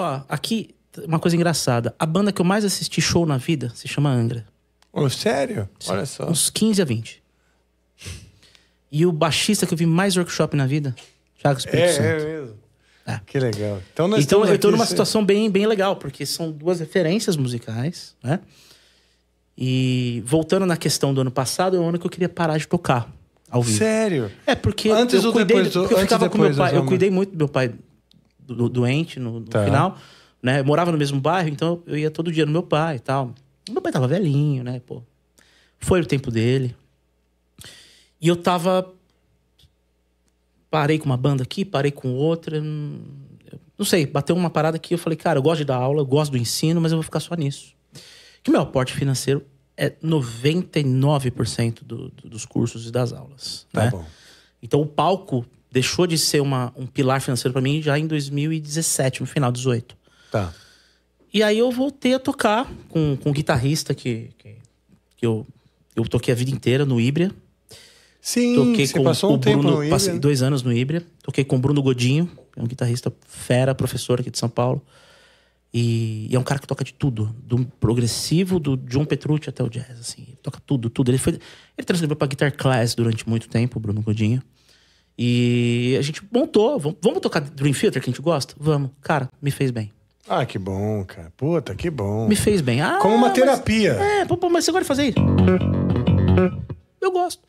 Ó, aqui, uma coisa engraçada. A banda que eu mais assisti show na vida se chama Angra. Oh, sério? Sim. Olha só. Uns 15 a 20. E o baixista que eu vi mais workshop na vida, Thiago Espírito é, é Santo. É mesmo. É. Que legal. Então, nós então eu tô numa sim. situação bem, bem legal, porque são duas referências musicais, né? E voltando na questão do ano passado, é o ano que eu queria parar de tocar ao vivo. Sério? É, porque antes eu cuidei, do, porque eu ficava com meu pai, eu cuidei muito do meu pai do, doente no, no tá. final, né? Eu morava no mesmo bairro, então eu ia todo dia no meu pai e tal. Meu pai tava velhinho, né, pô. Foi o tempo dele. E eu tava parei com uma banda aqui, parei com outra, hum, não sei, bateu uma parada que eu falei, cara, eu gosto de dar aula, eu gosto do ensino, mas eu vou ficar só nisso. Que meu aporte financeiro é 99% do, do, dos cursos e das aulas, tá né? Bom. Então o palco deixou de ser uma, um pilar financeiro para mim já em 2017, no final de 18. Tá. E aí eu voltei a tocar com, com um guitarrista que, que, que eu, eu toquei a vida inteira no Ibria. Sim, toquei você com passou o um Bruno, tempo no Ibria. Passei dois anos no Ibria. Toquei com o Bruno Godinho, é um guitarrista fera, professor aqui de São Paulo. E, e, é um cara que toca de tudo, do progressivo do John Petrucci até o jazz, assim. Ele toca tudo, tudo. Ele foi, ele transcreveu para guitar class durante muito tempo, o Bruno Godinho. E a gente montou. Vamos, vamos tocar Dream Filter, que a gente gosta? Vamos. Cara, me fez bem. Ah, que bom, cara. Puta, que bom. Me fez bem. Ah, Como uma terapia. Mas, é, pô, pô, mas você gosta de fazer isso? Eu gosto.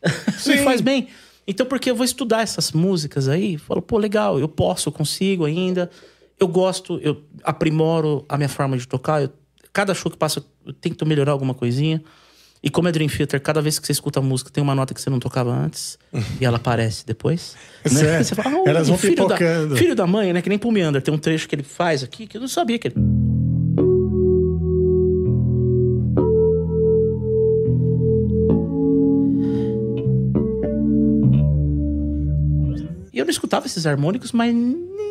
me faz bem. Então, porque eu vou estudar essas músicas aí, falo, pô, legal, eu posso, eu consigo ainda. Eu gosto, eu aprimoro a minha forma de tocar. Eu, cada show que passa, eu tento melhorar alguma coisinha. E como é Dream Theater, cada vez que você escuta a música, tem uma nota que você não tocava antes e ela aparece depois. Né? É. Você fala, ah, Elas vão filho pipocando. Da, filho da mãe, né? Que nem Meander, Tem um trecho que ele faz aqui que eu não sabia que ele. E eu não escutava esses harmônicos, mas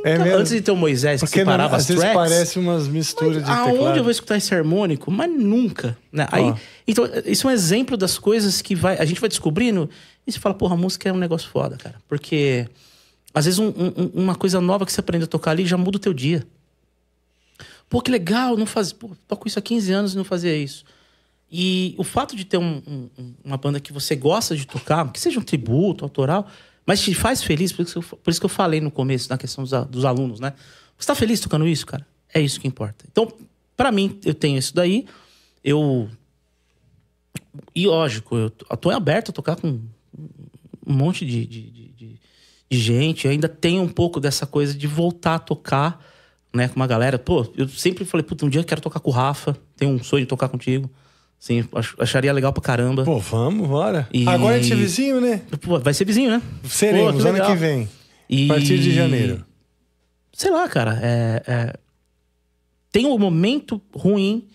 é tá, mesmo? antes de ter o Moisés Porque que separava às as tracks. Vezes parece umas misturas de aonde eu vou escutar esse harmônico? Mas nunca. Né? Aí, oh. então, isso é um exemplo das coisas que vai, a gente vai descobrindo e você fala, porra, a música é um negócio foda, cara. Porque às vezes um, um, uma coisa nova que você aprende a tocar ali já muda o teu dia. Pô, que legal, não faz, pô, toco isso há 15 anos e não fazia isso. E o fato de ter um, uma banda que você gosta de tocar, que seja um tributo, autoral, mas te faz feliz, por isso, eu, por isso que eu falei no começo, na questão dos, dos alunos, né? Você tá feliz tocando isso, cara? É isso que importa. Então, para mim, eu tenho isso daí. Eu. E lógico, eu tô aberto a tocar com um monte de, de, de, de gente. Eu ainda tenho um pouco dessa coisa de voltar a tocar, né? Com uma galera. Pô, eu sempre falei, puta, um dia eu quero tocar com o Rafa. Tenho um sonho de tocar contigo. Sim, acharia legal pra caramba. Pô, vamos, bora. E... Agora a gente é vizinho, né? Pô, vai ser vizinho, né? Seremos, Pô, que ano que vem. E... A partir de janeiro. Sei lá, cara. É, é... Tem um momento ruim,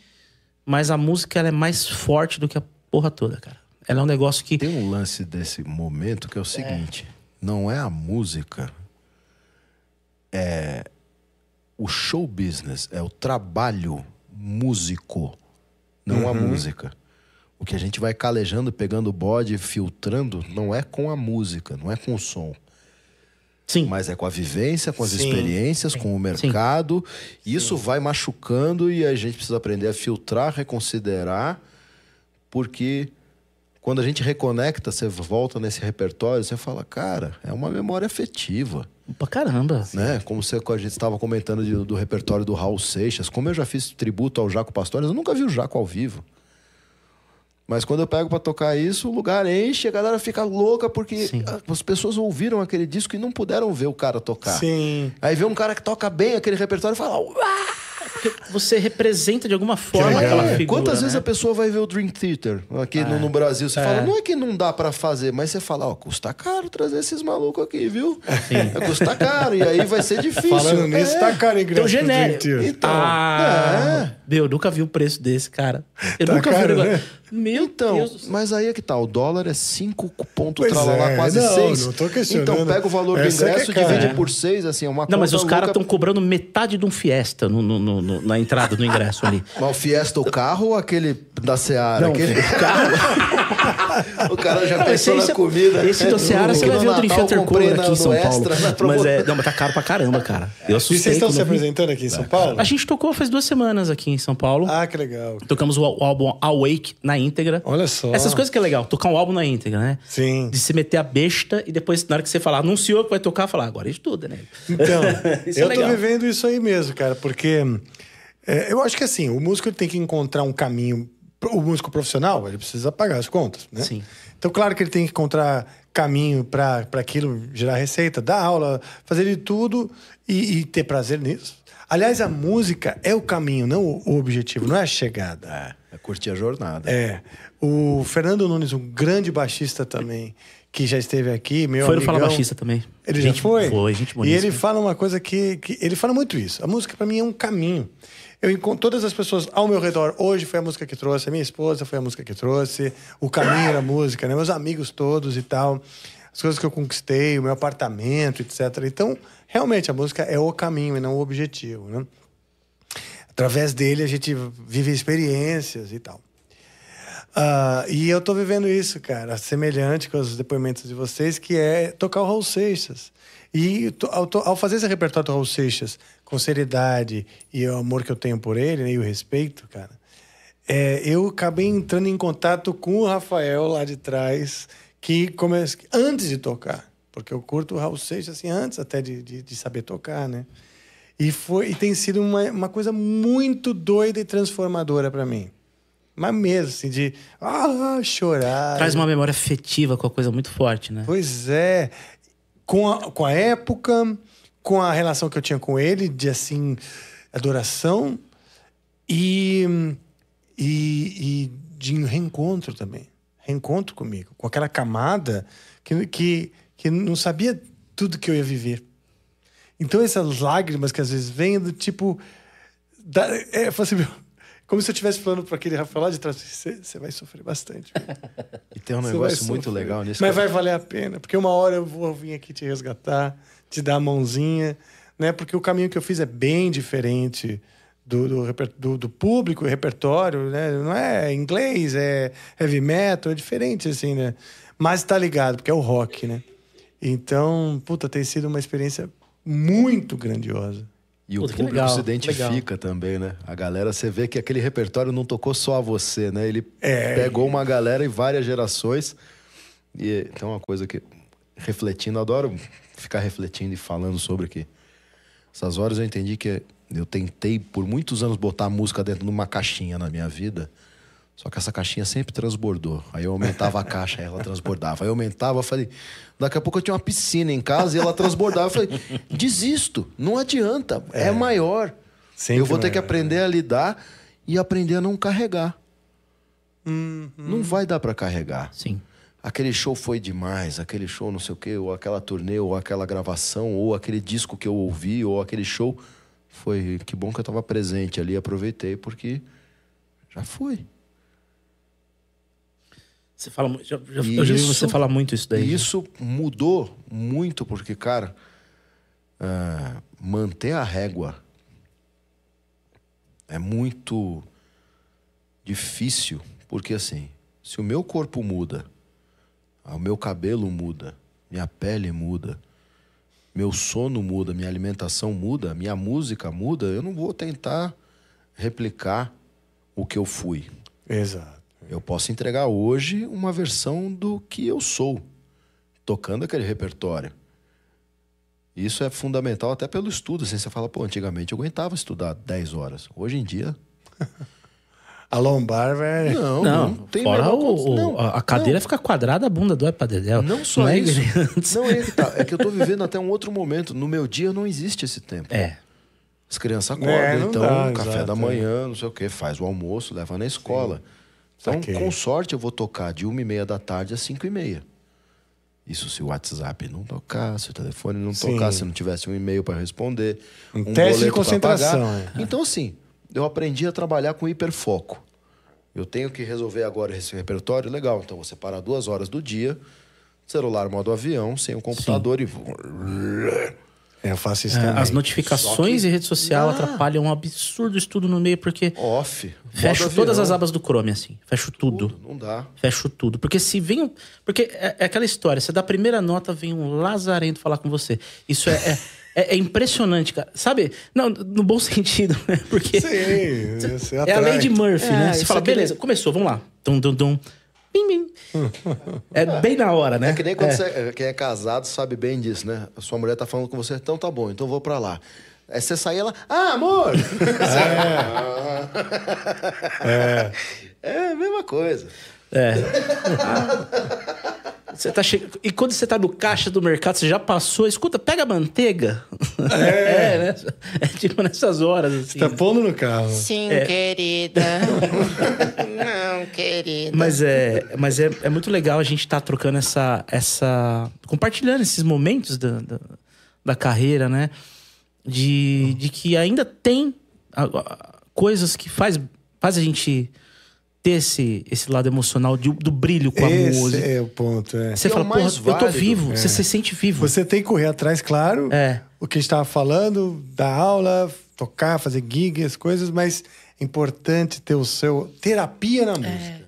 mas a música ela é mais forte do que a porra toda, cara. Ela é um negócio que. Tem um lance desse momento que é o é. seguinte: é... não é a música, é o show business, é o trabalho músico não uhum. a música. O que a gente vai calejando, pegando o bode, filtrando, não é com a música, não é com o som. Sim. Mas é com a vivência, com as Sim. experiências, com o mercado. Sim. Isso Sim. vai machucando e a gente precisa aprender a filtrar, reconsiderar, porque quando a gente reconecta, você volta nesse repertório, você fala, cara, é uma memória afetiva. Pra caramba. Né? Como você, a gente estava comentando de, do repertório do Raul Seixas, como eu já fiz tributo ao Jaco Pastores, eu nunca vi o Jaco ao vivo. Mas quando eu pego para tocar isso, o lugar enche, a galera fica louca porque Sim. as pessoas ouviram aquele disco e não puderam ver o cara tocar. Sim. Aí vê um cara que toca bem aquele repertório e fala: Uau! Porque você representa de alguma forma aquela figura. Quantas né? vezes a pessoa vai ver o Dream Theater aqui no, é. no, Brasil? Você é. fala, não é que não dá para fazer, mas você fala, ó, oh, custa caro trazer esses malucos aqui, viu? Sim. É, custa caro, e aí vai ser difícil. Falando nisso, tá é. caro ingresso. Então, genérico. Então, ah, é. Meu, eu nunca vi o preço desse, cara. Eu tá nunca caro, vi. Né? Meu então, Deus. Mas aí é que tá, o dólar é 5 ponto é, quase 6. Não, seis. não Então pega o valor Essa do ingresso, é divide por 6, assim, é uma Não, mas os caras estão louca... cobrando metade de um Fiesta no, no, no no, na entrada do ingresso ali. Mas o Fiesta, o carro ou aquele da Seara? Não, aquele... o carro. o cara já não, pensou na é- comida. Esse do Seara você vai ver o Drink Intercooler aqui em São Paulo. Né, mas, é, não, mas tá caro pra caramba, cara. Eu assustei. E vocês estão se apresentando aqui em São é. Paulo? A gente tocou faz duas semanas aqui em São Paulo. Ah, que legal. Tocamos o, o álbum Awake na íntegra. Olha só. Essas coisas que é legal, tocar um álbum na íntegra, né? Sim. De se meter a besta e depois, na hora que você falar, anunciou que vai tocar, falar, ah, agora estuda, né? Então, é eu é legal. tô vivendo isso aí mesmo, cara, porque é, eu acho que assim, o músico tem que encontrar um caminho. O músico profissional, ele precisa pagar as contas, né? Sim. Então, claro que ele tem que encontrar caminho para aquilo gerar receita, dar aula, fazer de tudo e, e, ter prazer nisso. Aliás, a música é o caminho, não o objetivo, não é a chegada. É, é curtir a jornada. É. O Fernando Nunes, um grande baixista também, que já esteve aqui, meu Foi amigão, no Fala Baixista também. Ele gente, já foi? Foi, gente bonita. E ele fala uma coisa que, que... Ele fala muito isso. A música, para mim, é um caminho eu encontro todas as pessoas ao meu redor. Hoje foi a música que trouxe, a minha esposa foi a música que trouxe, o caminho da música, né? meus amigos todos e tal, as coisas que eu conquistei, o meu apartamento, etc. Então, realmente, a música é o caminho e não o objetivo. Né? Através dele, a gente vive experiências e tal. Uh, e eu estou vivendo isso, cara, semelhante com os depoimentos de vocês, que é tocar o Raul Seixas. E ao, ao fazer esse repertório do Raul Seixas com seriedade e o amor que eu tenho por ele né, e o respeito, cara, é, eu acabei entrando em contato com o Rafael lá de trás, que comece... antes de tocar, porque eu curto o Raul Seixas assim, antes até de, de, de saber tocar, né? E, foi, e tem sido uma, uma coisa muito doida e transformadora para mim. Mas mesmo, assim, de ah, chorar. Traz uma memória afetiva com a coisa muito forte, né? Pois é com a, com a época, com a relação que eu tinha com ele, de assim, adoração e, e, e de reencontro também. Reencontro comigo, com aquela camada que, que, que não sabia tudo que eu ia viver. Então, essas lágrimas que às vezes vêm do tipo. Da, é, assim, como se eu estivesse falando para aquele Rafael lá de trás, você vai sofrer bastante. e tem um negócio muito legal nisso. Mas vai valer a pena, porque uma hora eu vou vir aqui te resgatar, te dar a mãozinha, né? Porque o caminho que eu fiz é bem diferente do, do, do, do público, repertório, né? Não é inglês, é heavy metal, é diferente, assim, né? Mas tá ligado, porque é o rock, né? Então, puta, tem sido uma experiência muito grandiosa. E Puta, o público legal, se identifica também, né? A galera, você vê que aquele repertório não tocou só a você, né? Ele é... pegou uma galera e várias gerações. E tem então, é uma coisa que, refletindo, adoro ficar refletindo e falando sobre aqui. Essas horas eu entendi que eu tentei por muitos anos botar a música dentro de uma caixinha na minha vida só que essa caixinha sempre transbordou. Aí eu aumentava a caixa, ela transbordava. Aí eu aumentava, falei, daqui a pouco eu tinha uma piscina em casa e ela transbordava. Eu falei, desisto, não adianta, é, é maior. eu vou ter né? que aprender a lidar e aprender a não carregar. Hum, hum. Não vai dar para carregar. Sim. Aquele show foi demais, aquele show não sei o quê, ou aquela turnê, ou aquela gravação, ou aquele disco que eu ouvi, ou aquele show. Foi que bom que eu estava presente ali, aproveitei, porque já foi. Você fala, já, já, isso, eu já vi você falar muito isso daí. Né? Isso já. mudou muito, porque, cara, uh, manter a régua é muito difícil, porque assim, se o meu corpo muda, ah, o meu cabelo muda, minha pele muda, meu sono muda, minha alimentação muda, minha música muda, eu não vou tentar replicar o que eu fui. Exato. Eu posso entregar hoje uma versão do que eu sou, tocando aquele repertório. Isso é fundamental até pelo estudo. Assim, você fala, pô, antigamente eu aguentava estudar 10 horas. Hoje em dia. A lombar, velho. Não, não, não tem fora o, não, A cadeira não. fica quadrada, a bunda dói pra dedéu. Não só não é isso. É não, é que tá. É que eu tô vivendo até um outro momento. No meu dia não existe esse tempo. É. As crianças é, acordam, é, então, dá, café da é. manhã, não sei o quê, faz o almoço, leva na escola. Sim. Então, okay. com sorte, eu vou tocar de uma e meia da tarde às cinco e meia. Isso se o WhatsApp não tocar, se o telefone não tocar, se não tivesse um e-mail para responder. Um, um teste de concentração. É. Então, assim, eu aprendi a trabalhar com hiperfoco. Eu tenho que resolver agora esse repertório, legal. Então, você para duas horas do dia, celular modo avião, sem o computador Sim. e. É, eu faço isso é, também. As notificações que... e rede social ah. atrapalham um absurdo estudo no meio, porque. Off. Fecho todas as abas do Chrome, assim. Fecho tudo. tudo. Não dá. Fecho tudo. Porque se vem. Porque é, é, aquela história, você dá a primeira nota, vem um lazarento falar com você. Isso é... é... É, é impressionante, cara. Sabe? Não, no bom sentido, né? Porque. Sim, é a lei de Murphy, né? é, né? Você fala, é beleza, beleza, começou, vamos lá. Dum, dum, dum. Bim, bim. É bem na hora, né? É que nem quando é. Você, é, quem é casado sabe bem disso, né? A sua mulher tá falando com você, então tá bom, então vou para lá. Aí é você sair ela, ah, amor! É. é. é a mesma coisa. É. Ah, você tá che... E quando você tá no caixa do mercado, você já passou, escuta, pega a manteiga. É, é né? É tipo nessas horas. Assim. Você tá né? pondo no carro. Sim, é. querida. Não, querida. Mas é, mas é, é muito legal a gente estar tá trocando essa, essa. compartilhando esses momentos da, da, da carreira, né? De, de que ainda tem coisas que faz, faz a gente ter esse, esse lado emocional de, do brilho com a esse música. é o ponto, é. Você é fala, é porra, válido. eu tô vivo, é. você se sente vivo. Você tem que correr atrás, claro, é. o que a gente tava falando, dar aula, tocar, fazer gigs, coisas, mas importante ter o seu terapia na música.